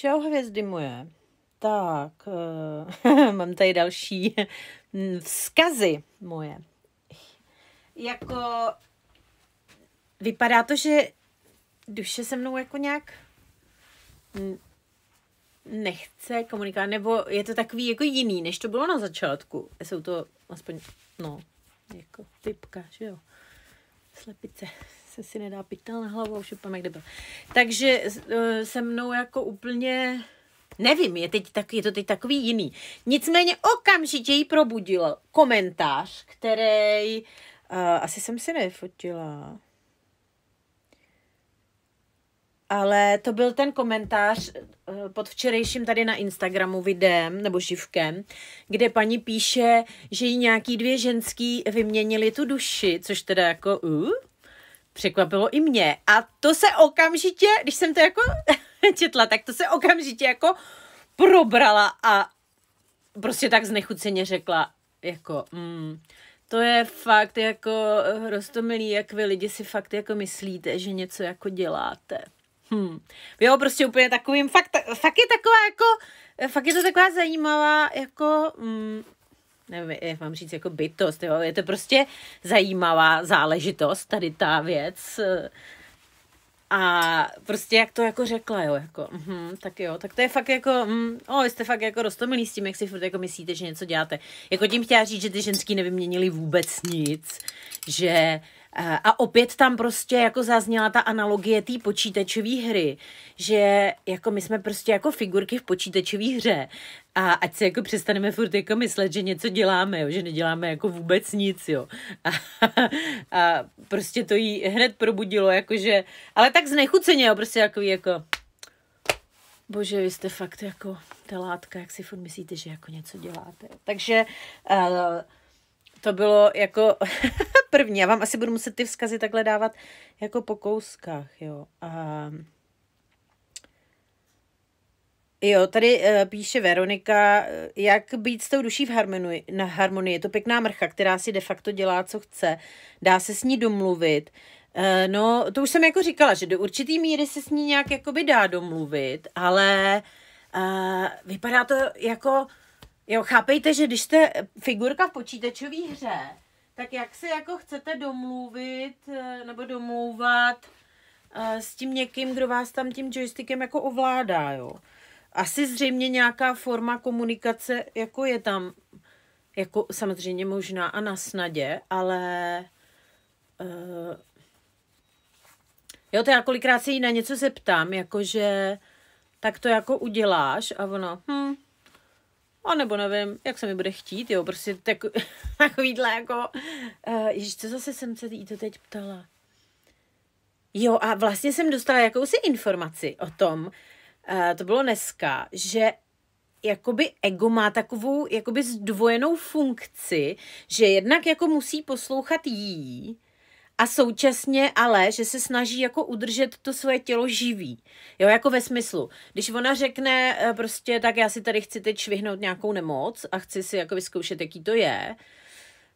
Čau hvězdy moje. Tak, eh, mám tady další vzkazy moje. Jako, vypadá to, že duše se mnou jako nějak nechce komunikovat, nebo je to takový jako jiný, než to bylo na začátku. Jsou to aspoň, no, jako typka, že jo, slepice se si nedá pytel na hlavu už vypadám kde byl Takže eh, se mnou jako úplně Nevím, je, teď tak, je to teď takový jiný. Nicméně okamžitě ji probudil komentář, který uh, asi jsem si nefotila. Ale to byl ten komentář eh, pod včerejším tady na Instagramu videem nebo živkem, kde paní píše, že jí nějaký dvě ženský vyměnili tu duši, což teda jako uh, překvapilo i mě. A to se okamžitě, když jsem to jako četla, tak to se okamžitě jako probrala a prostě tak znechuceně řekla, jako, mm, to je fakt jako hrostomilý, jak vy lidi si fakt jako myslíte, že něco jako děláte. Hm. Jo, prostě úplně takovým, fakt, fakt je taková jako, fakt je to taková zajímavá, jako, mm, nevím, jak mám říct, jako bytost, jo? je to prostě zajímavá záležitost, tady ta věc. A prostě jak to jako řekla, jo, jako, mm, tak jo, tak to je fakt jako, mm, o, jste fakt jako roztomilí s tím, jak si furt jako myslíte, že něco děláte. Jako tím chtěla říct, že ty ženský nevyměnili vůbec nic, že uh, Eh, a opět tam prostě jako zazněla ta analogie té počítačové hry, že jako my jsme prostě jako figurky v počítačové hře a ať se jako přestaneme furt jako myslet, že něco děláme, jo, že neděláme jako vůbec nic, jo. A, a prostě to jí hned probudilo, jakože, ale tak znechuceně, jo, prostě jako, jako bože, vy jste fakt jako ta látka, jak si furt myslíte, že jako něco děláte. Takže uh, to bylo jako první. Já vám asi budu muset ty vzkazy takhle dávat jako po kouskách, jo. A... Jo, tady uh, píše Veronika, eh, jak být s tou duší v harmonii. Na harmonii. Je to pěkná mrcha, která si de facto dělá, co chce. Dá se s ní domluvit. Uh, no, to už jsem jako říkala, že do určitý míry se s ní nějak jakoby dá domluvit, ale uh, vypadá to jako Jo, chápejte, že když jste figurka v počítačové hře, tak jak se jako chcete domluvit eh, nebo domlouvat eh, s tím někým, kdo vás tam tím joystickem jako ovládá, jo. Asi zřejmě nějaká forma komunikace jako je tam jako samozřejmě možná a na snadě, ale uh, jo, to já kolikrát se jí na něco zeptám, jakože tak to jako uděláš a ono, hm, a nebo nevím, jak se mi bude chtít, jo, prostě tak, takovýhle jako, uh, ježiš, co zase jsem se jí to teď ptala. Jo, a vlastně jsem dostala jakousi informaci o tom, uh, to bylo dneska, že jakoby ego má takovou jakoby zdvojenou funkci, že jednak jako musí poslouchat jí, a současně ale, že se snaží jako udržet to svoje tělo živý. Jo, jako ve smyslu, když ona řekne eh, prostě, tak já si tady chci teď švihnout nějakou nemoc a chci si jako vyzkoušet, jaký to je,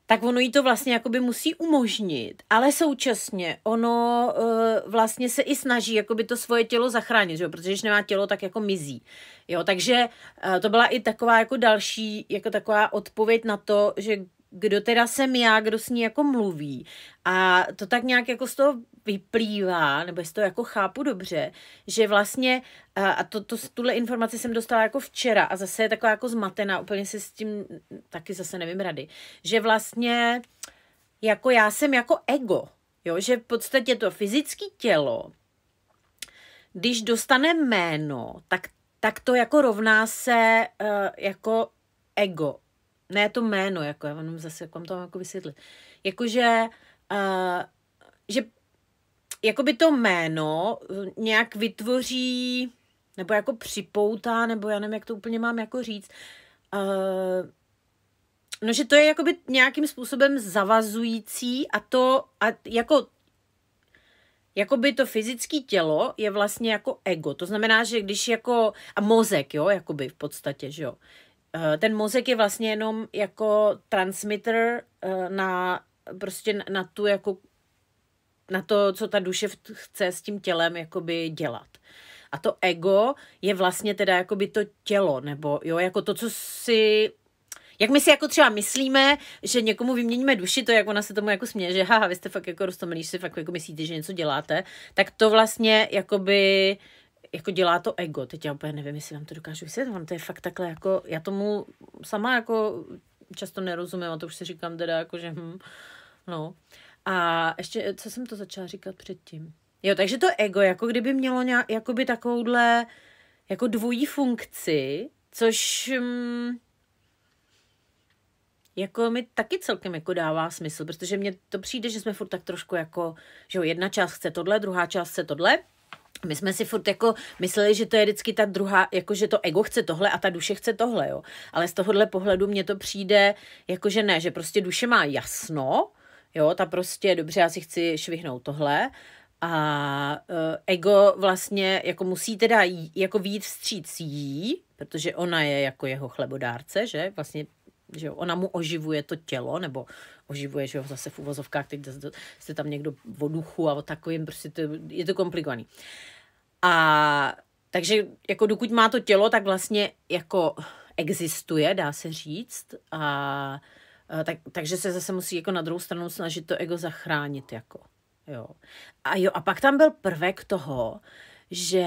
tak ono jí to vlastně jakoby musí umožnit, ale současně ono uh, vlastně se i snaží jakoby to svoje tělo zachránit, že? protože když nemá tělo, tak jako mizí. Jo, takže uh, to byla i taková jako další, jako taková odpověď na to, že kdo teda jsem já, kdo s ní jako mluví. A to tak nějak jako z toho vyplývá, nebo jestli to jako chápu dobře, že vlastně, a to, to, tuhle informaci jsem dostala jako včera a zase je taková jako zmatená, úplně si s tím taky zase nevím rady, že vlastně jako já jsem jako ego, jo, že v podstatě to fyzické tělo, když dostane jméno, tak, tak to jako rovná se uh, jako ego ne to jméno, jako já vám zase jak vám to mám jako vysvětlit. Jakože, uh, že by to jméno eh, nějak vytvoří, nebo jako připoutá, nebo já nevím, jak to úplně mám jako říct, uh, No, že to je jakoby nějakým způsobem zavazující a to, a jako jakoby to fyzické tělo je vlastně jako ego. To znamená, že když jako, a mozek, jo, jakoby v podstatě, že jo, Eh, ten mozek je vlastně jenom jako transmitter eh, na prostě na tu jako na to, co ta duše chce s tím tělem jakoby dělat. A to ego je vlastně teda jakoby to tělo, nebo jo, jako to, co si jak my si jako třeba myslíme, že někomu vyměníme duši, to jak ona se tomu jako směje, že haha, vy jste fakt jako rostomilí, si fakt jako myslíte, že něco děláte, tak to vlastně jakoby jako dělá to ego. Teď já úplně nevím, jestli vám to dokážu vysvětlit. On to je fakt takhle jako, já tomu sama jako často nerozumím a to už si říkám teda jako, že hm, no. A ještě, co jsem to začala říkat předtím? Jo, takže to ego, jako kdyby mělo nějak, jakoby takovouhle, jako dvojí funkci, což hm, jako mi taky celkem jako dává smysl, protože mně to přijde, že jsme furt tak trošku jako, že jo, jedna část chce tohle, druhá část chce tohle, my jsme si furt jako mysleli, že to je vždycky ta druhá, jako že to ego chce tohle a ta duše chce tohle, jo. Ale z tohohle pohledu mně to přijde, jako že ne, že prostě duše má jasno, jo, ta prostě, dobře, já si chci švihnout tohle, a e, ego vlastně jako musí teda jí, jako víc vstříc jí, protože ona je jako jeho chlebodárce, že vlastně že ona mu oživuje to tělo, nebo oživuje, že jo, zase v uvozovkách, teď jste tam někdo o duchu a o takovým, prostě to, je to komplikovaný. Uh, a takže jako dokud má to tělo, tak vlastně jako existuje, dá se říct. A, tak, takže se zase musí jako na druhou stranu snažit to ego zachránit. Jako, jo. A jo, a pak tam byl prvek toho, že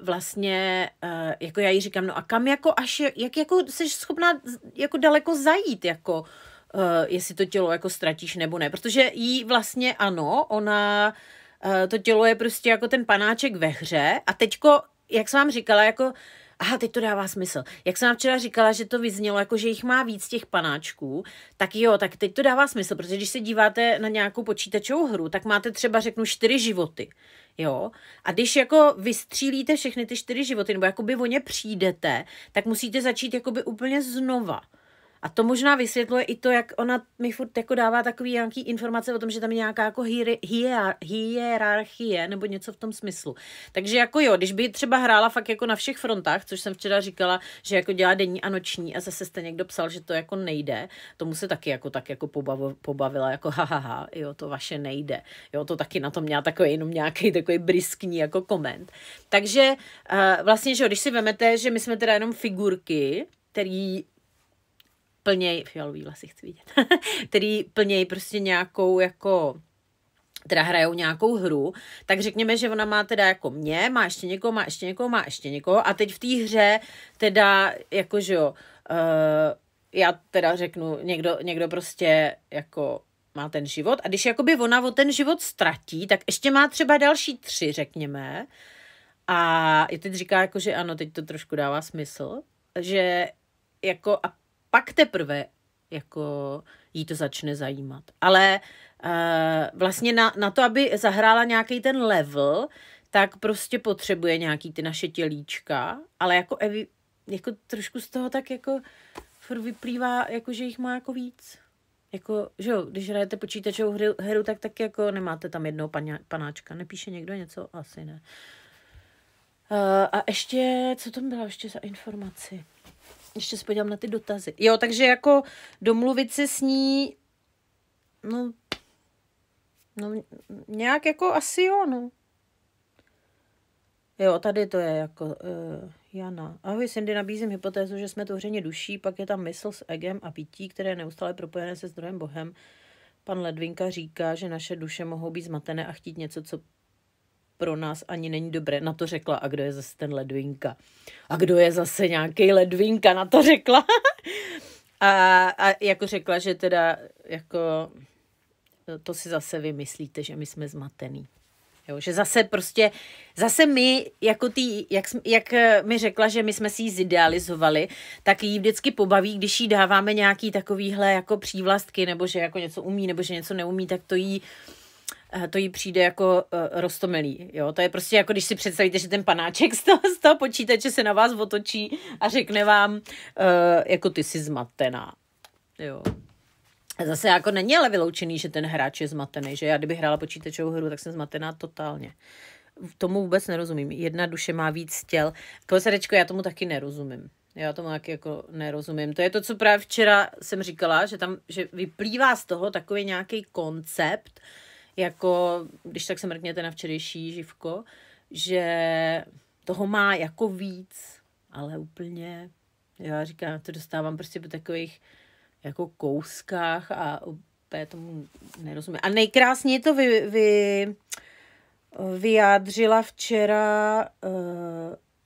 vlastně, e, jako já jí říkám, no a kam jako až, jak jako jsi schopná jako daleko zajít, jako, e, jestli to tělo jako ztratíš nebo ne, protože jí vlastně ano, ona Eh, to tělo je prostě jako ten panáček ve hře a teďko, jak jsem vám říkala, jako aha, teď to dává smysl. Jak jsem vám včera říkala, že to vyznělo, jako že jich má víc těch panáčků, tak jo, tak teď to dává smysl, protože když se díváte na nějakou počítačovou hru, tak máte třeba, řeknu, čtyři životy, jo. A když jako vystřílíte všechny ty čtyři životy, nebo jakoby o ně přijdete, tak musíte začít jakoby úplně znova. A to možná vysvětluje i to, jak ona mi furt jako dává takový nějaký informace o tom, že tam je nějaká jako hier, hierarchie nebo něco v tom smyslu. Takže jako jo, když by třeba hrála fakt jako na všech frontách, což jsem včera říkala, že jako dělá denní a noční a zase jste někdo psal, že to jako nejde, tomu se taky jako tak jako pobavila, jako ha, ha, ha, jo, to vaše nejde. Jo, to taky na tom měla takový jenom nějaký takový briskní jako koment. Takže uh, vlastně, že jo, když si vemete, že my jsme teda jenom figurky, který plněj, fialový vlasy chci vidět, který plněj prostě nějakou jako teda hrajou nějakou hru, tak řekněme, že ona má teda jako mě, má ještě někoho, má ještě někoho, má ještě někoho a teď v té hře teda jako, že jo, uh, já teda řeknu, někdo, někdo prostě jako má ten život a když jakoby ona o ten život ztratí, tak ještě má třeba další tři, řekněme. A teď říká jako, že ano, teď to trošku dává smysl, že jako a pak teprve jako jí to začne zajímat. Ale uh, vlastně na, na to, aby zahrála nějaký ten level, tak prostě potřebuje nějaký ty naše tělíčka, ale jako, evi, jako trošku z toho tak jako furt vyplývá, jako že jich má jako víc. Jako, že jo, když hrajete počítačovou hru, hru tak tak jako nemáte tam jednoho paně, panáčka. Nepíše někdo něco? Asi ne. Uh, a ještě, co tam bylo ještě za informaci? Ještě se podívám na ty dotazy. Jo, takže jako domluvit se s ní, no, no nějak jako asi jo, no. Jo, tady to je jako uh, Jana. Ahoj, Cindy, nabízím hypotézu, že jsme tvořeně duší, pak je tam mysl s egem a pití, které je neustále propojené se zdrojem Bohem. Pan Ledvinka říká, že naše duše mohou být zmatené a chtít něco, co pro nás ani není dobré. Na to řekla, a kdo je zase ten ledvinka? A kdo je zase nějaký ledvinka? Na to řekla. a, a jako řekla, že teda jako to si zase vymyslíte, že my jsme zmatený. Jo, že zase prostě, zase my, jako tý, jak, jak eh, mi řekla, že my jsme si ji zidealizovali, tak jí vždycky pobaví, když jí dáváme nějaký takovýhle jako přívlastky, nebo že jako něco umí, nebo že něco neumí, tak to jí Eh, to jí přijde jako uh, eh, rostomilý. Jo? To je prostě jako, když si představíte, že ten panáček z toho, z toho počítače se na vás otočí a řekne vám, uh, jako ty jsi zmatená. Jo. Zase jako není ale vyloučený, že ten hráč je zmatený, že já kdyby hrála počítačovou hru, tak jsem zmatená totálně. Tomu vůbec nerozumím. Jedna duše má víc těl. Kolesarečko, já tomu taky nerozumím. Já tomu taky jako nerozumím. To je to, co právě včera jsem říkala, že tam že vyplývá z toho takový nějaký koncept, uh, jako, když tak se mrkněte na včerejší živko, že toho má jako víc, ale úplně, já říkám, to dostávám prostě po takových jako kouskách a úplně tomu nerozumím. A nejkrásněji to vy, vy, vyjádřila včera uh,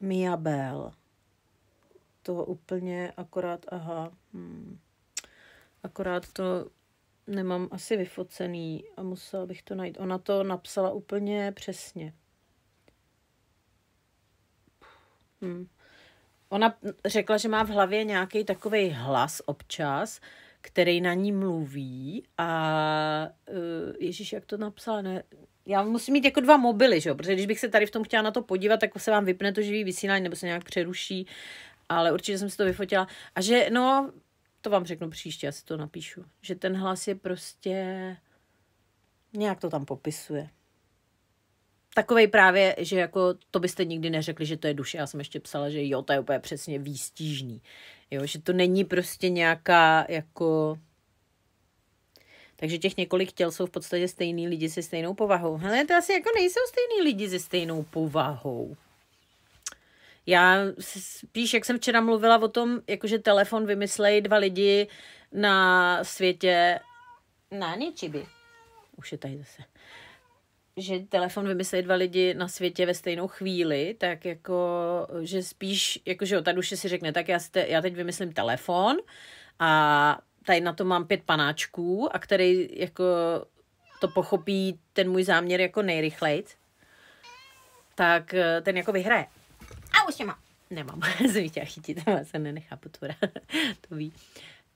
Mia Bell. To úplně akorát, aha, hmm, akorát to nemám asi vyfocený a musela bych to najít. Ona to napsala úplně přesně. Hm. Ona řekla, že má v hlavě nějaký takový hlas občas, který na ní mluví a uh, Ježíš, jak to napsala, ne, já musím mít jako dva mobily, že jo? protože když bych se tady v tom chtěla na to podívat, tak se vám vypne to živý vysílání nebo se nějak přeruší, ale určitě jsem si to vyfotila. A že no, to vám řeknu příště, já si to napíšu, že ten hlas je prostě, nějak to tam popisuje. Takovej právě, že jako to byste nikdy neřekli, že to je duše. Já jsem ještě psala, že jo, to je úplně přesně výstížný. Jo, že to není prostě nějaká jako... Takže těch několik těl jsou v podstatě stejný lidi se stejnou povahou. Ale to asi jako nejsou stejný lidi se stejnou povahou. Já spíš, jak jsem včera mluvila o tom, jakože telefon vymyslejí dva lidi na světě, na ničiby. Už je tady zase. Že telefon vymyslejí dva lidi na světě ve stejnou chvíli, tak jako, že spíš, jakože tady ta duše si řekne, tak já, te, já teď vymyslím telefon a tady na to mám pět panáčků a který jako to pochopí ten můj záměr jako nejrychlejc, tak eh, ten jako vyhraje už Neusněma. Nemám, jsem chtěla chytit, ale se nenechá potvora, to ví.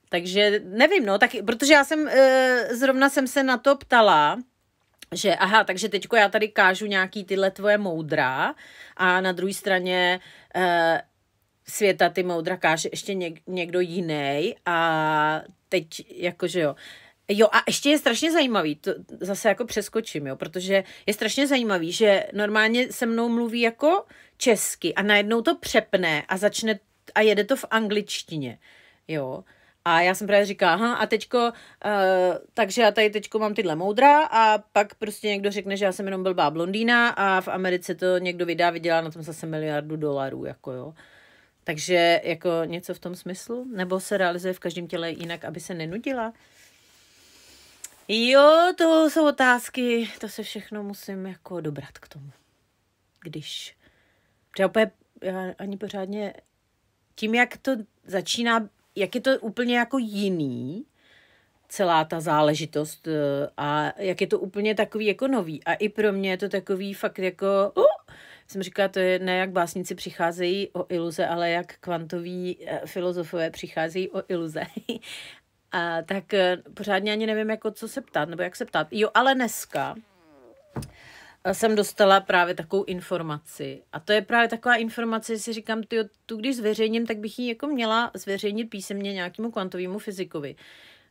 Takže nevím, no, tak, protože já jsem, e, zrovna jsem se na to ptala, že aha, takže teďko já tady kážu nějaký tyhle tvoje moudra a na druhé straně e, světa ty moudra káže ještě něk, někdo jiný a teď jakože jo. Jo a ještě je strašně zajímavý, to zase jako přeskočím, jo, protože je strašně zajímavý, že normálně se mnou mluví jako česky a najednou to přepne a začne a jede to v angličtině, jo. A já jsem právě říkala, aha, a teďko, uh, takže já tady teďko mám tyhle moudra a pak prostě někdo řekne, že já jsem jenom blbá blondýna a v Americe to někdo vydá, vydělá na tom zase miliardu dolarů, jako jo. Takže jako něco v tom smyslu? Nebo se realizuje v každém těle jinak, aby se nenudila? Jo, to jsou otázky, to se všechno musím jako dobrat k tomu. Když, třeba opět, já ani pořádně, tím, jak to začíná, jak je to úplně jako jiný, celá ta záležitost eh, a jak je to úplně takový jako nový. A i pro mě je to takový fakt jako, uh, jsem říkala, to je ne jak básníci přicházejí o iluze, ale jak kvantoví eh, filozofové přicházejí o iluze. a, tak e, pořádně ani nevím, jako co se ptát, nebo jak se ptát. Jo, ale dneska e, jsem dostala právě takovou informaci. A to je právě taková informace, že si říkám, tyjo, tu když zveřejním, tak bych ji jako měla zveřejnit písemně nějakému kvantovému fyzikovi,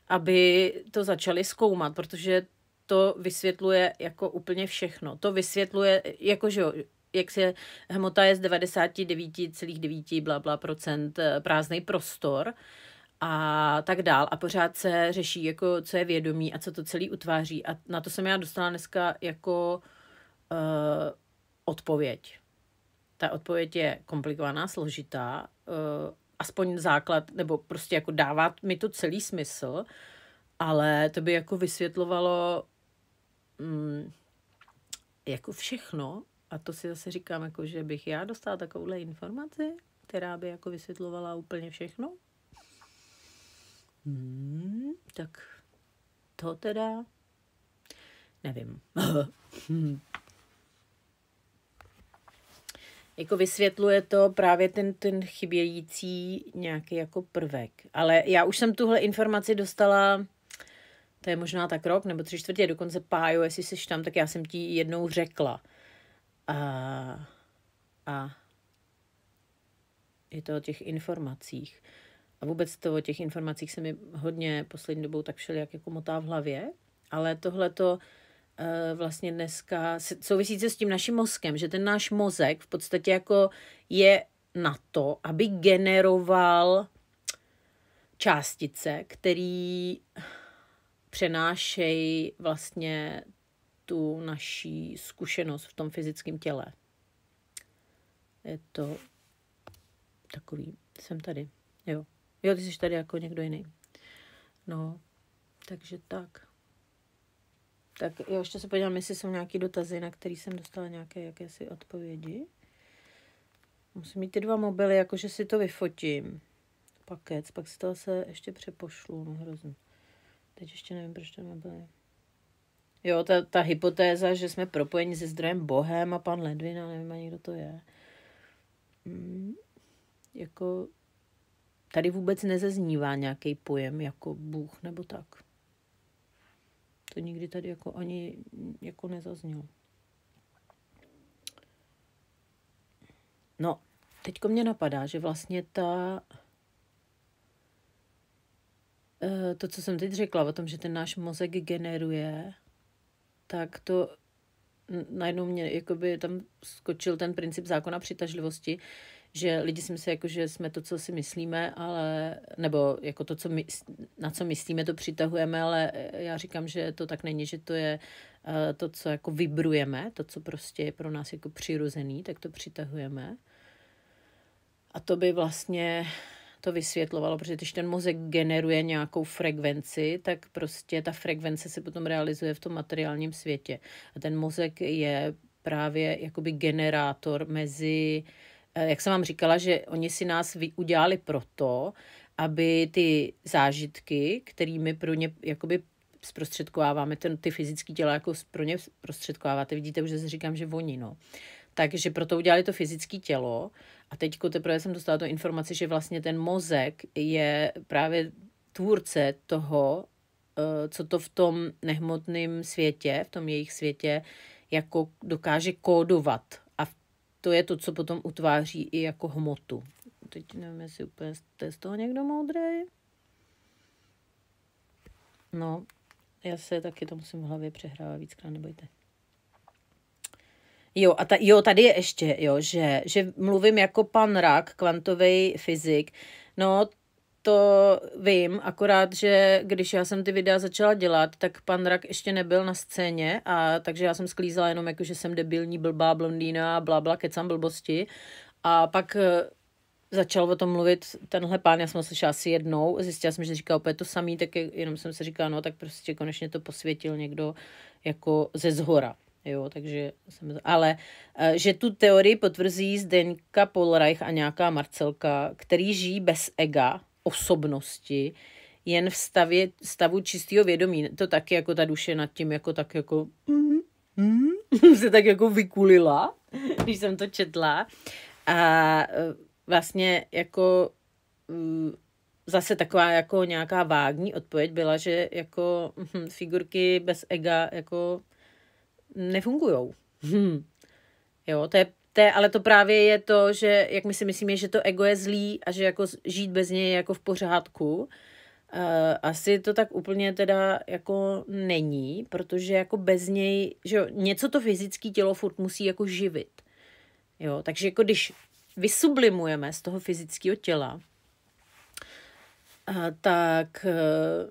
aby to začali zkoumat, protože to vysvětluje jako úplně všechno. To vysvětluje, jako že jo, jak se hmota je z 99,9 bla, bla procent e, prázdný prostor, uh, a tak dál. A pořád se řeší, jako, co je vědomí a co to celý utváří. A na to jsem já dostala dneska jako uh, odpověď. Ta odpověď je komplikovaná, složitá, uh, aspoň základ, nebo prostě jako dává mi to celý smysl, ale to by jako vysvětlovalo um, jako všechno, a to si zase říkám, jako, že bych já dostala takovouhle informaci, která by jako vysvětlovala úplně všechno, Hmm, tak to teda nevím. jako vysvětluje to právě ten, ten chybějící nějaký jako prvek. Ale já už jsem tuhle informaci dostala, to je možná tak rok nebo tři čtvrtě, dokonce páju, jestli jsi tam, tak já jsem ti jednou řekla. A, a je to o těch informacích a vůbec to o těch informacích se mi hodně poslední dobou tak jak jako motá v hlavě, ale tohle to eh, vlastně dneska souvisí se s tím naším mozkem, že ten náš mozek v podstatě jako je na to, aby generoval částice, který přenášejí vlastně tu naší zkušenost v tom fyzickém těle. Je to takový, jsem tady, jo. Jo, ty jsi tady jako někdo jiný. No, takže tak. Tak jo, ještě se podívám, jestli jsou nějaké dotazy, na které jsem dostala nějaké jakési odpovědi. Musím mít ty dva mobily, jakože si to vyfotím. Pakec, pak si to se ještě přepošlu, no hrozně. Teď ještě nevím, proč to nebyly. Jo, ta, ta hypotéza, že jsme propojeni se zdrojem Bohem a pan Ledvina, nevím ani, kdo to je. Mm, jako Tady vůbec nezaznívá nějaký pojem jako Bůh nebo tak. To nikdy tady jako ani jako nezaznělo. No, teďko mě napadá, že vlastně ta eh, to, co jsem teď řekla o tom, že ten náš mozek generuje, tak to najednou mě, jakoby tam skočil ten princip zákona přitažlivosti, že lidi si myslí, jako, že jsme to, co si myslíme, ale, nebo jako to, co my, na co myslíme, to přitahujeme, ale já říkám, že to tak není, že to je eh, to, co jako vybrujeme, to, co prostě je pro nás jako přirozený, tak to přitahujeme. A to by vlastně to vysvětlovalo, protože když ten mozek generuje nějakou frekvenci, tak prostě ta frekvence se potom realizuje v tom materiálním světě. A ten mozek je právě jakoby generátor mezi uh, Eh, jak jsem vám říkala, že oni si nás udělali proto, aby ty zážitky, kterými pro ně jakoby zprostředkováváme, ten, ty fyzické těla jako pro ně zprostředkováváte, vidíte už, že říkám, že oni, no. Takže proto udělali to fyzické tělo a teď teprve jsem dostala tu informaci, že vlastně ten mozek je právě tvůrce toho, eh, co to v tom nehmotném světě, v tom jejich světě, jako dokáže kódovat to je to, co potom utváří i jako hmotu. Teď nevím, jestli úplně to z toho někdo moudrý. No, já se taky to musím v hlavě přehrávat víckrát, nebojte. Jo, a ta, jo, tady je ještě, jo, že, že mluvím jako pan Rak, kvantový fyzik. No, to vím, akorát, že když já jsem ty videa začala dělat, tak pan Rak ještě nebyl na scéně, a takže já jsem sklízela jenom jako, že jsem debilní blbá blondýna, blá, blá, kecám blbosti. A pak eh, začal o tom mluvit tenhle pán, já jsem ho slyšela asi jednou, zjistila jsem, že říká opět to samý, tak jenom jsem se říkala, no tak prostě konečně to posvětil někdo jako ze zhora. Jo, takže jsem, ale eh, že tu teorii potvrzí Zdeňka Polreich a nějaká Marcelka, který žijí bez ega, osobnosti, jen v stavě, stavu čistého vědomí. To taky jako ta duše nad tím jako tak jako mm, mm, se tak jako vykulila, když jsem to četla. A e, vlastně jako mm, zase taková jako nějaká vágní odpověď byla, že jako hm, figurky bez ega jako nefungujou. Hm. Jo, to je je, ale to právě je to, že jak my si myslíme, že to ego je zlý a že jako žít bez něj je jako v pořádku, Uh, asi to tak úplně teda jako není, protože jako bez něj, že jo, něco to fyzické tělo furt musí jako živit. Jo, takže jako když vysublimujeme z toho fyzického těla, uh, tak uh,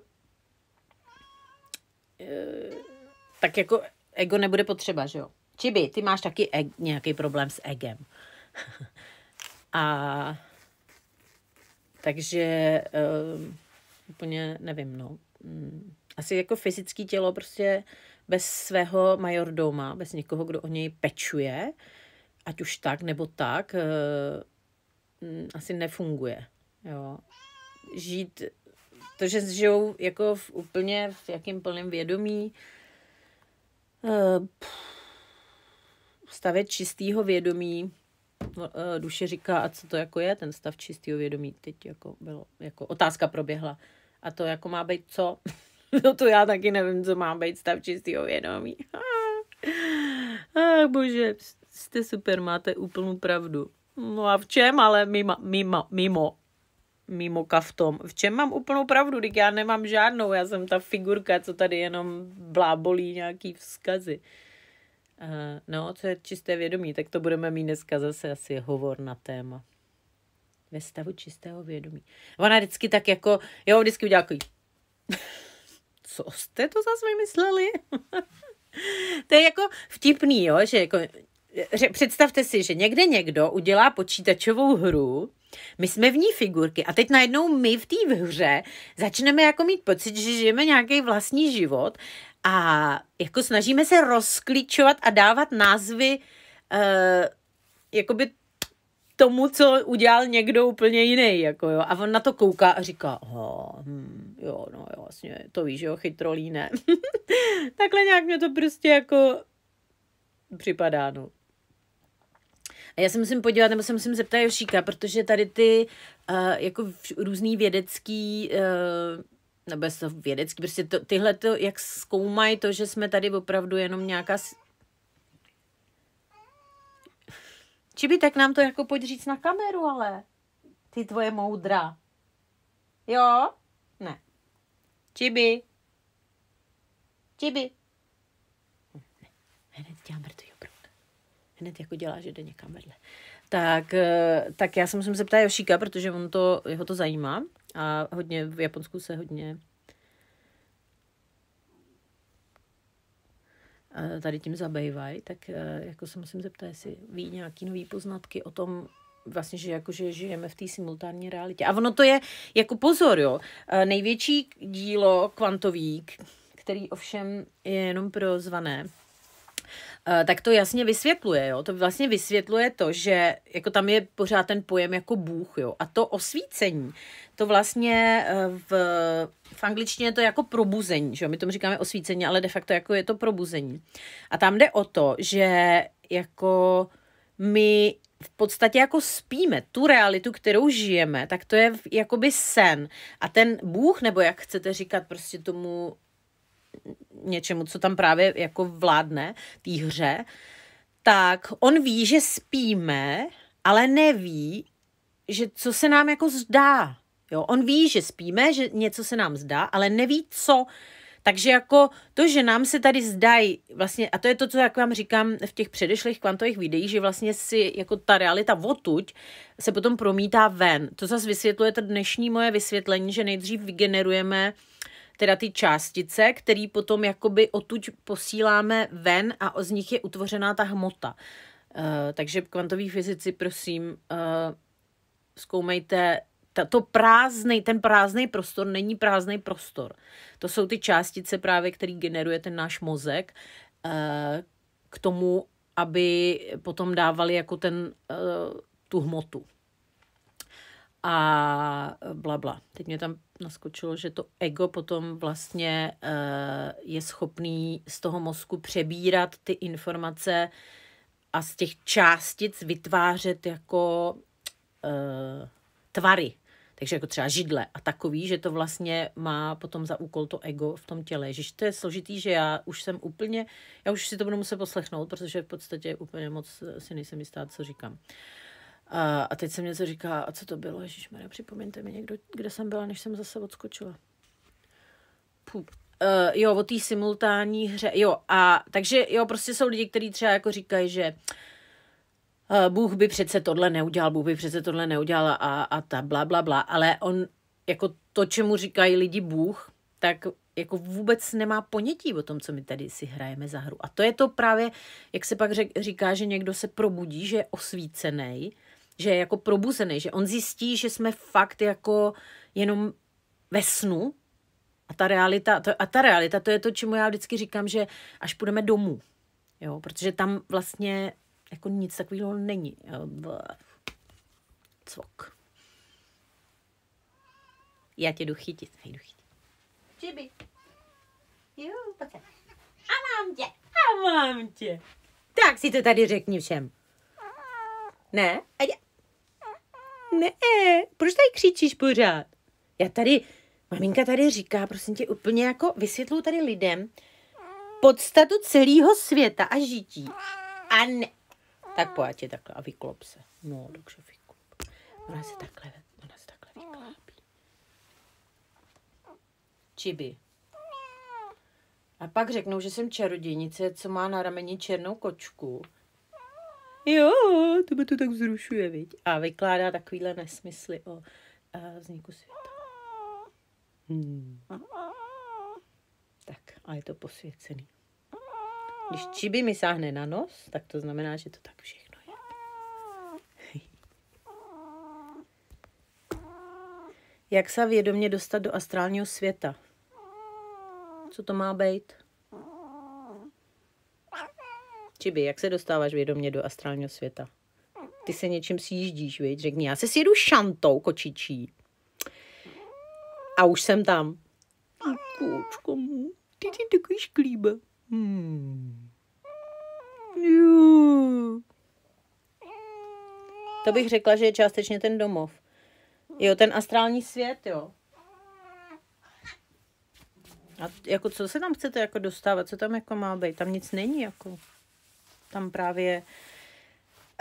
tak jako ego nebude potřeba, že jo. Čibi, ty máš taky egg, nějaký problém s egem. A takže uh, úplně nevím, no. Mm, asi jako fyzické tělo prostě bez svého majordoma, bez někoho, kdo o něj pečuje, ať už tak nebo tak, uh, asi nefunguje. Jo. Žít, to, že žijou jako v úplně v jakým plném vědomí, uh, pff, stavět čistého vědomí, no, eh, duše říká, a co to jako je, ten stav čistého vědomí, teď jako, bylo, jako otázka proběhla. A to jako má být co? no to já taky nevím, co má být stav čistého vědomí. Ach bože, jste super, máte úplnou pravdu. No a v čem ale mimo, mimo, mimo, mimo kaftom? V čem mám úplnou pravdu? když já nemám žádnou, já jsem ta figurka, co tady jenom blábolí nějaký vzkazy. Eh, no, co je čisté vědomí, tak to budeme mít dneska zase asi hovor na téma. Ve stavu čistého vědomí. Ona vždycky tak jako, jo, vždycky udělá jako, Co jste to zase vymysleli? to je jako vtipný, jo, že jako, že představte si, že někde někdo udělá počítačovou hru, my jsme v ní figurky a teď najednou my v té hře začneme jako mít pocit, že žijeme nějaký vlastní život a jako snažíme se rozklíčovat a dávat názvy uh, jakoby tomu, co udělal někdo úplně jiný, jako jo. A on na to kouká a říká, oh, hm, jo, no jo, vlastně, to víš, jo, chytrolí, ne. Takhle nějak mě to prostě jako připadá, no. A já se musím podívat, nebo se musím zeptat Jošíka, protože tady ty uh, jako různý vědecký uh, nebo to vědecký, prostě to, tyhle to, jak zkoumají to, že jsme tady opravdu jenom nějaká... Či by tak nám to jako pojď říct na kameru, ale ty tvoje moudra. Jo? Ne. Čibi. Čibi. Hned dělám mrtvý obrok. Hned jako dělá, že jde někam vedle. Tak, eh, tak já jsem se zeptat Jošíka, protože on to, jeho to zajímá. A hodně v Japonsku se hodně eh, tady tím zabývají, tak eh, jako se musím zeptat, jestli ví nějaký nový poznatky o tom, vlastně, že jakože žijeme v té simultánní realitě. A ono to je, jako pozor, jo, eh, největší dílo kvantovík, který ovšem je jenom pro zvané, Eh, tak to jasně vysvětluje, jo. To vlastně vysvětluje to, že jako tam je pořád ten pojem jako Bůh, jo. A to osvícení, to vlastně eh, v, v angličtině je to jako probuzení, že jo. My tomu říkáme osvícení, ale de facto jako je to probuzení. A tam jde o to, že jako my v podstatě jako spíme tu realitu, kterou žijeme, tak to je jakoby sen. A ten Bůh, nebo jak chcete říkat prostě tomu něčemu, co tam právě jako vládne, té hře, tak on ví, že spíme, ale neví, že co se nám jako zdá. Jo, on ví, že spíme, že něco se nám zdá, ale neví, co. Takže jako to, že nám se tady zdají, vlastně, a to je to, co jak vám říkám v těch předešlých kvantových videích, že vlastně si jako ta realita votuť se potom promítá ven. To zase vysvětluje to dnešní moje vysvětlení, že nejdřív vygenerujeme uh, teda ty částice, které potom jakoby odtud posíláme ven a z nich je utvořená ta hmota. Uh, takže kvantoví fyzici, prosím, uh, zkoumejte to prázdný, ten prázdný prostor není prázdný prostor. To jsou ty částice právě, který generuje ten náš mozek uh, k tomu, aby potom dávali jako ten, uh, tu hmotu. A bla, bla. Teď mě tam naskočilo, že to ego potom vlastně eh, je schopný z toho mozku přebírat ty informace a z těch částic vytvářet jako eh, tvary. Takže jako třeba židle a takový, že to vlastně má potom za úkol to ego v tom těle. Ježiš, to je složitý, že já už jsem úplně, já už si to budu muset poslechnout, protože v podstatě úplně moc si nejsem jistá, co říkám. Uh, a, a teď se mě něco říká, a co to bylo? Ježíš Maria, připomeňte mi někdo, kde jsem byla, než jsem zase odskočila. Pup. Uh, eh, jo, o té simultánní hře, jo, a takže jo, prostě jsou lidi, kteří třeba jako říkají, že uh, Bůh by přece tohle neudělal, Bůh by přece tohle neudělal a, a ta bla, bla, bla, ale on, jako to, čemu říkají lidi Bůh, tak jako vůbec nemá ponětí o tom, co my tady si hrajeme za hru. A to je to právě, jak se pak řek, říká, že někdo se probudí, že je osvícený, že je jako probuzený, že on zjistí, že jsme fakt jako jenom ve snu a ta realita, to, a ta realita, to je to, čemu já vždycky říkám, že až půjdeme domů, jo, protože tam vlastně jako nic takového není. Cvok. Já tě jdu chytit. Hej, jdu chytit. Čibi. Jo, A mám tě. A mám tě. Tak si to tady řekni všem. Ne? A dě- ne, proč tady křičíš pořád? Já tady, maminka tady říká, prosím tě, úplně jako vysvětluju tady lidem podstatu celého světa a žití. A ne. Tak pojď je takhle a vyklop se. No, dobře, vyklop. Ona se takhle, ona se takhle vyklápí. Čiby. A pak řeknou, že jsem čarodějnice, co má na rameni černou kočku jo, to by to tak vzrušuje, viď? A vykládá takovýhle nesmysly o uh, vzniku světa. Hmm. Tak a je to posvěcený. Když čiby mi sáhne na nos, tak to znamená, že to tak všechno je. Jak se vědomě dostat do astrálního světa? Co to má být? Čibi, jak se dostáváš vědomě do astrálního světa? Ty se něčím sjíždíš, viď? Řekni, já se sjedu šantou kočičí. A už jsem tam. Kočko, ty jsi takový šklíba. Hmm. To bych řekla, že je částečně ten domov. Jo, ten astrální svět, jo. A jako co se tam chcete jako dostávat, co tam jako má být? Tam nic není jako. Tam právě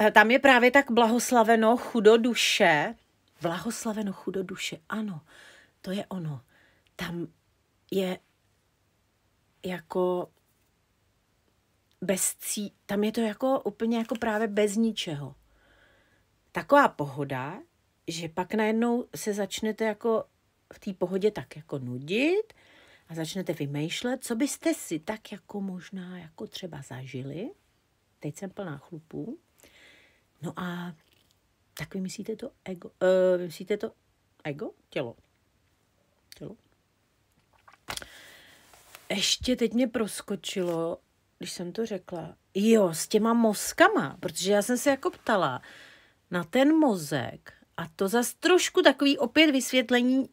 eh, tam je právě tak blahoslaveno chudo duše. Blahoslaveno chudo duše, ano, to je ono. Tam je jako bez cí, tam je to jako úplně jako právě bez ničeho. Taková pohoda, že pak najednou se začnete jako v té pohodě tak jako nudit a začnete vymýšlet, co byste si tak jako možná jako třeba zažili – teď jsem plná chlupů. No a tak vy myslíte to ego, uh, eh, vy myslíte to ego? Tělo. Tělo. Ještě teď mě proskočilo, když jsem to řekla, jo, s těma mozkama, protože já jsem se jako ptala na ten mozek a to za trošku takový opět vysvětlení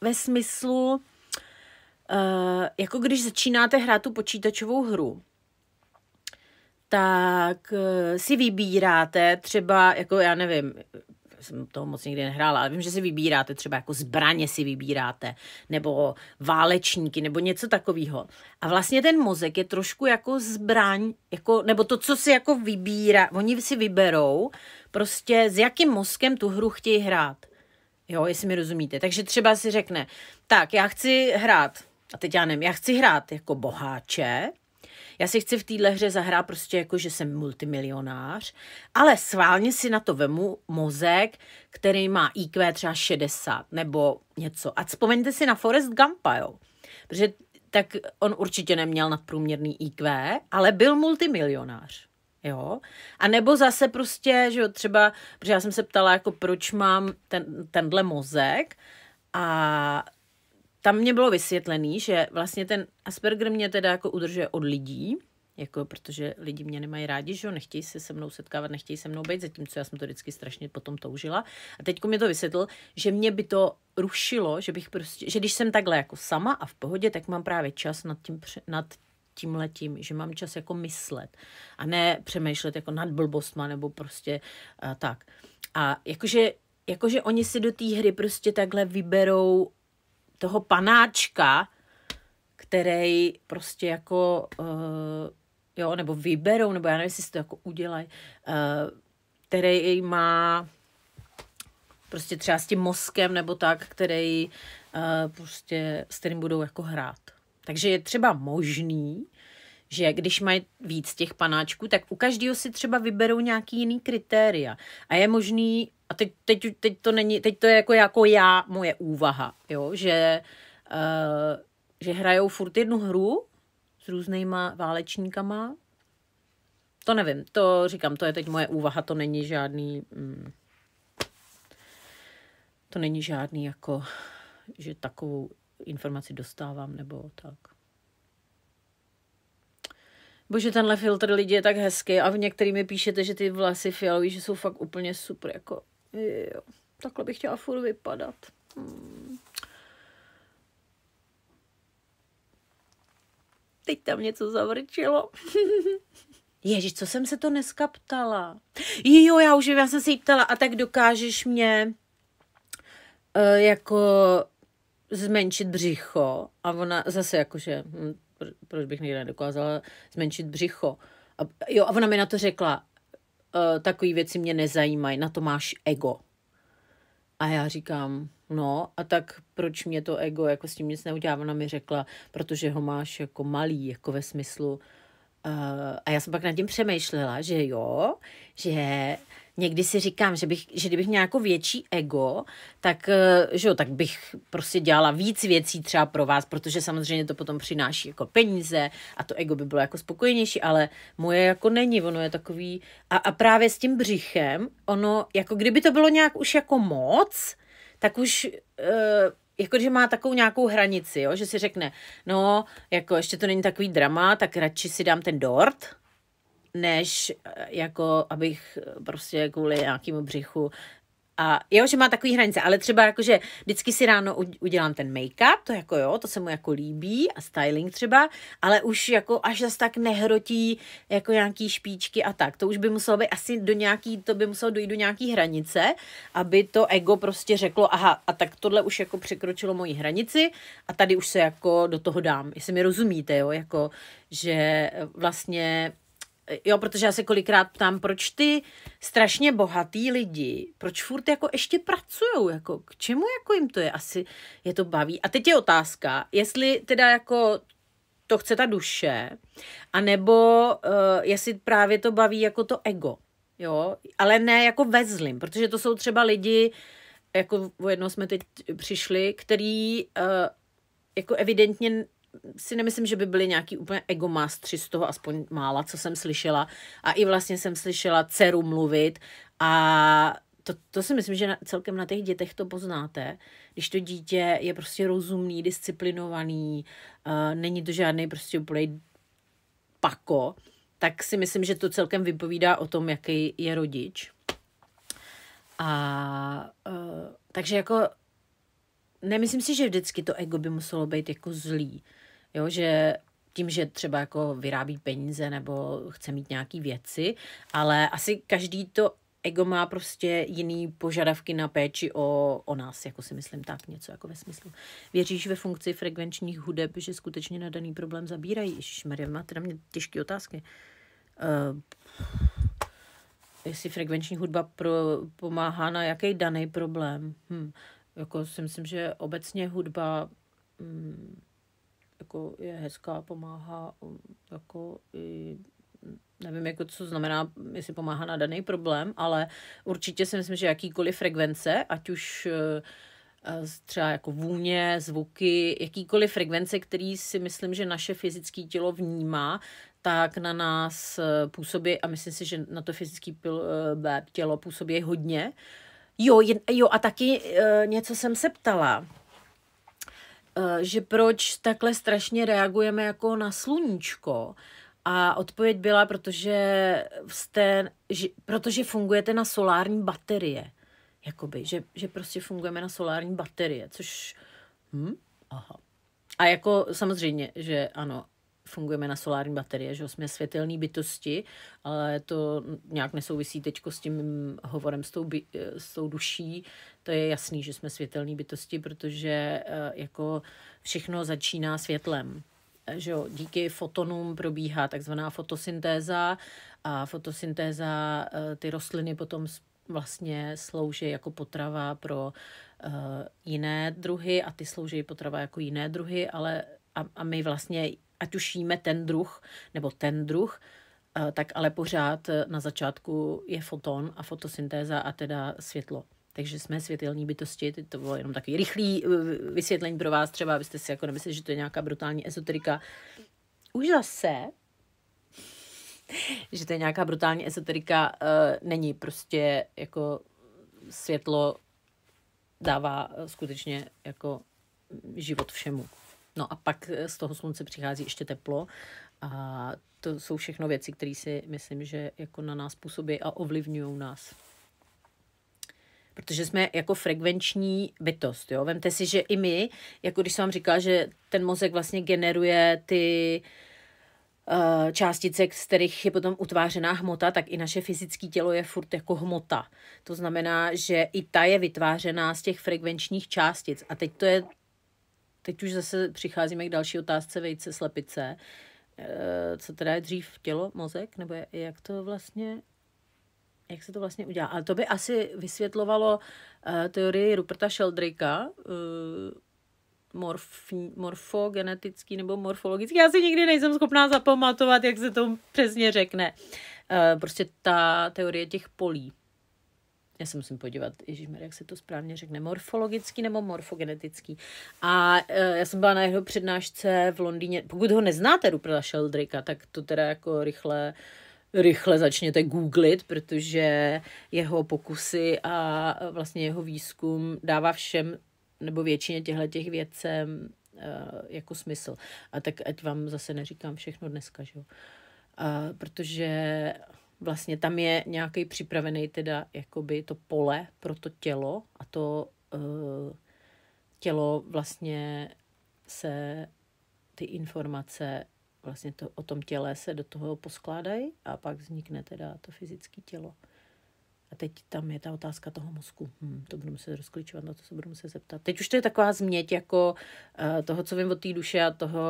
ve smyslu, uh, jako když začínáte hrát tu počítačovou hru, tak eh, si vybíráte třeba, jako já nevím, jsem toho moc nikdy nehrála, ale vím, že si vybíráte třeba jako zbraně si vybíráte, nebo válečníky, nebo něco takového. A vlastně ten mozek je trošku jako zbraň, jako, nebo to, co si jako vybírá, oni si vyberou prostě s jakým mozkem tu hru chtějí hrát. Jo, jestli mi rozumíte. Takže třeba si řekne, tak já chci hrát, a teď já nevím, já chci hrát jako boháče, já si chci v téhle hře zahrát prostě jako, že jsem multimilionář, ale sválně si na to vemu mozek, který má IQ třeba 60 nebo něco. A vzpomeňte si na Forest Gumpa, jo. Protože tak on určitě neměl nadprůměrný IQ, ale byl multimilionář. Jo? A nebo zase prostě, že jo, třeba, protože já jsem se ptala, jako proč mám ten, tenhle mozek a tam mě bylo vysvětlený, že vlastně ten Asperger mě teda jako udržuje od lidí, jako protože lidi mě nemají rádi, že jo, nechtějí se se mnou setkávat, nechtějí se mnou být, zatímco já jsem to vždycky strašně potom toužila. A teďko mi to vysvětlil, že mě by to rušilo, že bych prostě, že když jsem takhle jako sama a v pohodě, tak mám právě čas nad tím, nad tím letím, že mám čas jako myslet a ne přemýšlet jako nad blbostma nebo prostě a eh, tak. A jakože, jakože oni si do té hry prostě takhle vyberou toho panáčka, který prostě jako, uh, jo, nebo vyberou, nebo já nevím, jestli si to jako udělají, uh, který má prostě třeba s tím mozkem nebo tak, který uh, prostě, s kterým budou jako hrát. Takže je třeba možný, že když mají víc těch panáčků, tak u každého si třeba vyberou nějaký jiný kritéria. A je možný a teď, teď, teď, to, není, teď to je jako, jako já, moje úvaha, jo? Že, uh, že hrajou furt jednu hru s různýma válečníkama. To nevím, to říkám, to je teď moje úvaha, to není žádný... Mm, to není žádný jako, že takovou informaci dostávám nebo tak. Bože, tenhle filtr lidí je tak hezký a v některými píšete, že ty vlasy fialový, že jsou fakt úplně super, jako Jo, takhle bych chtěla furt vypadat. Hmm. Teď tam něco zavrčilo. Ježíš, co jsem se to dneska ptala? Jo, já už já jsem se jí ptala, a tak dokážeš mě uh, jako zmenšit břicho? A ona zase jakože, hm, proč bych někde nedokázala zmenšit břicho? A, jo, a ona mi na to řekla, Eh, takové věci mě nezajímají, na to máš ego. A já říkám, no a tak proč mě to ego, jako s tím nic neudělá, ona mi řekla, protože ho máš jako malý, jako ve smyslu. Uh, a já jsem pak nad tím přemýšlela, že jo, že někdy si říkám, že, bych, že kdybych měla jako větší ego, tak, eh, že jo, tak bych prostě dělala víc věcí třeba pro vás, protože samozřejmě to potom přináší jako peníze a to ego by bylo jako spokojenější, ale moje jako není, ono je takový a, a právě s tím břichem, ono, jako kdyby to bylo nějak už jako moc, tak už uh, jako že má takovou nějakou hranici, jo? že si řekne, no, jako ještě to není takový drama, tak radši si dám ten dort, než eh, jako abych eh, prostě kvůli nějakému břichu a jo, že má takový hranice, ale třeba jakože vždycky si ráno udělám ten make-up, to jako jo, to se mu jako líbí a styling třeba, ale už jako až zas tak nehrotí jako nějaký špičky a tak. To už by muselo být asi do nějaký, to by muselo dojít do nějaký hranice, aby to ego prostě řeklo, aha, a tak tohle už jako překročilo moji hranici a tady už se jako do toho dám, jestli mi rozumíte, jo, jako, že eh, vlastně jo, protože já se kolikrát ptám, proč ty strašně bohatý lidi, proč furt jako ještě pracujou, jako k čemu jako jim to je, asi je to baví. A teď je otázka, jestli teda jako to chce ta duše, anebo uh, jestli právě to baví jako to ego, jo, ale ne jako ve protože to jsou třeba lidi, jako o jedno jsme teď přišli, který uh, jako evidentně si nemyslím, že by byli nějaký úplně egomastři z toho, aspoň mála, co jsem slyšela. A i vlastně jsem slyšela dceru mluvit a to, to si myslím, že na, celkem na těch dětech to poznáte. Když to dítě je prostě rozumný, disciplinovaný, uh, není to žádný prostě úplně pako, tak si myslím, že to celkem vypovídá o tom, jaký je rodič. A uh, takže jako nemyslím si, že vždycky to ego by muselo být jako zlý. Jo, že tím, že třeba jako vyrábí peníze nebo chce mít nějaké věci, ale asi každý to ego má prostě jiný požadavky na péči o, o nás, jako si myslím tak, něco jako ve smyslu. Věříš ve funkci frekvenčních hudeb, že skutečně na daný problém zabírají? Ježišmarja, máte na mě těžké otázky. Uh, jestli frekvenční hudba pro, pomáhá na jaký daný problém? Hm. Jako si myslím, že obecně hudba... Hm, jako je hezká, pomáhá um, jako i nevím, jako co znamená, jestli pomáhá na daný problém, ale určitě si myslím, že jakýkoliv frekvence, ať už eh, eh, třeba jako vůně, zvuky, jakýkoliv frekvence, který si myslím, že naše fyzické tělo vnímá, tak na nás eh, působí a myslím si, že na to fyzické tělo působí hodně. Jo, jo a taky něco jsem se ptala Eh, že proč takhle strašně reagujeme jako na sluníčko. A odpověď byla, protože, jste, že, protože fungujete na solární baterie. Jakoby, že, že prostě fungujeme na solární baterie, což... Hm, aha. A jako samozřejmě, že ano, fungujeme na solární baterie, že jsme světelné bytosti, ale to nějak nesouvisí teď s tím hovorem s tou, by, s tou duší. To je jasný, že jsme světelné bytosti, protože eh, jako všechno začíná světlem. Eh, že jo, díky fotonům probíhá takzvaná fotosyntéza a fotosyntéza eh, ty rostliny potom vlastně slouží jako potrava pro uh, jiné druhy a ty slouží potrava jako jiné druhy, ale a, a my vlastně ať už jíme ten druh nebo ten druh, eh, tak ale pořád eh, na začátku je foton a fotosyntéza a teda světlo. Takže jsme světelní bytosti, to bylo jenom takový rychlý eh, vysvětlení pro vás, třeba abyste si jako nemysleli, že to je nějaká brutální ezoterika. Už zase, že to je nějaká brutální ezoterika, není prostě jako světlo dává skutečně jako mm, život všemu. No a pak eh, z toho slunce přichází ještě teplo a to jsou všechno věci, které si myslím, že jako na nás působí a ovlivňují nás. Protože jsme jako frekvenční bytost, jo. Vemte si, že i my, jako když jsem vám říkala, že ten mozek vlastně generuje ty eh, částice, z kterých je potom utvářená hmota, tak i naše fyzické tělo je furt jako hmota. To znamená, že i ta je vytvářená z těch frekvenčních částic. A teď to je Teď už zase přicházíme k další otázce vejce slepice. Eh, co teda je dřív tělo, mozek, nebo jak to vlastně jak se to vlastně udělá? Ale to by asi vysvětlovalo uh, teorii Ruperta Sheldrake'a, uh, eh, morf, morfogenetický nebo morfologický. Já si nikdy nejsem schopná zapamatovat, jak se to přesně řekne. Uh, prostě ta teorie těch polí já se musím podívat, ježišmar, jak se to správně řekne, morfologický nebo morfogenetický. A e, já jsem byla na jeho přednášce v Londýně, pokud ho neznáte, Ruprla Sheldrika, tak to teda jako rychle rychle začněte googlit, protože jeho pokusy a vlastně jeho výzkum dává všem nebo většině těchto těch věcem e, jako smysl. A tak ať vám zase neříkám všechno dneska, že jo. protože vlastně tam je nějaký připravený teda jakoby to pole pro to tělo a to uh, tělo vlastně se ty informace vlastně to, o tom těle se do toho poskládají a pak vznikne teda to fyzické tělo. A teď tam je ta otázka toho mozku. Hm, to budu muset rozklíčovat, na to se budu muset zeptat. Teď už to je taková změť jako uh, toho, co vím o té duše a toho,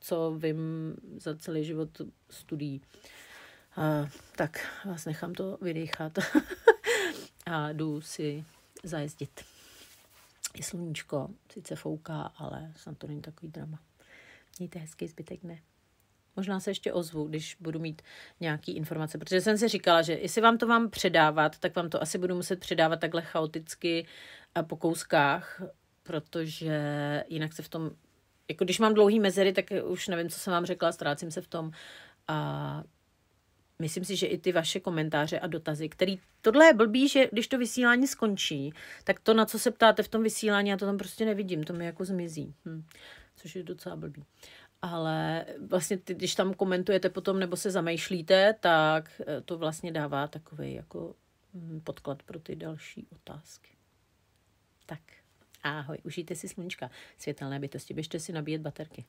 co vím za celý život studií. Uh, Uh, tak vás nechám to vydechat a jdu si zajezdit. Je sluníčko, sice fouká, ale snad to není takový drama. Mějte hezký zbytek dne. Možná se ještě ozvu, když budu mít nějaké informace, protože jsem si říkala, že jestli vám to mám předávat, tak vám to asi budu muset předávat takhle chaoticky a po kouskách, protože jinak se v tom, jako když mám dlouhý mezery, tak už nevím, co jsem vám řekla, ztrácím se v tom a myslím si, že i ty vaše komentáře a dotazy, který tohle je blbý, že když to vysílání skončí, tak to, na co se ptáte v tom vysílání, já to tam prostě nevidím, to mi jako zmizí. Hm. Což je docela blbý. Ale vlastně, ty, když tam komentujete potom nebo se zamýšlíte, tak eh, to vlastně dává takový jako hm, podklad pro ty další otázky. Tak, ahoj, užijte si slunčka, světelné bytosti, běžte si nabíjet baterky.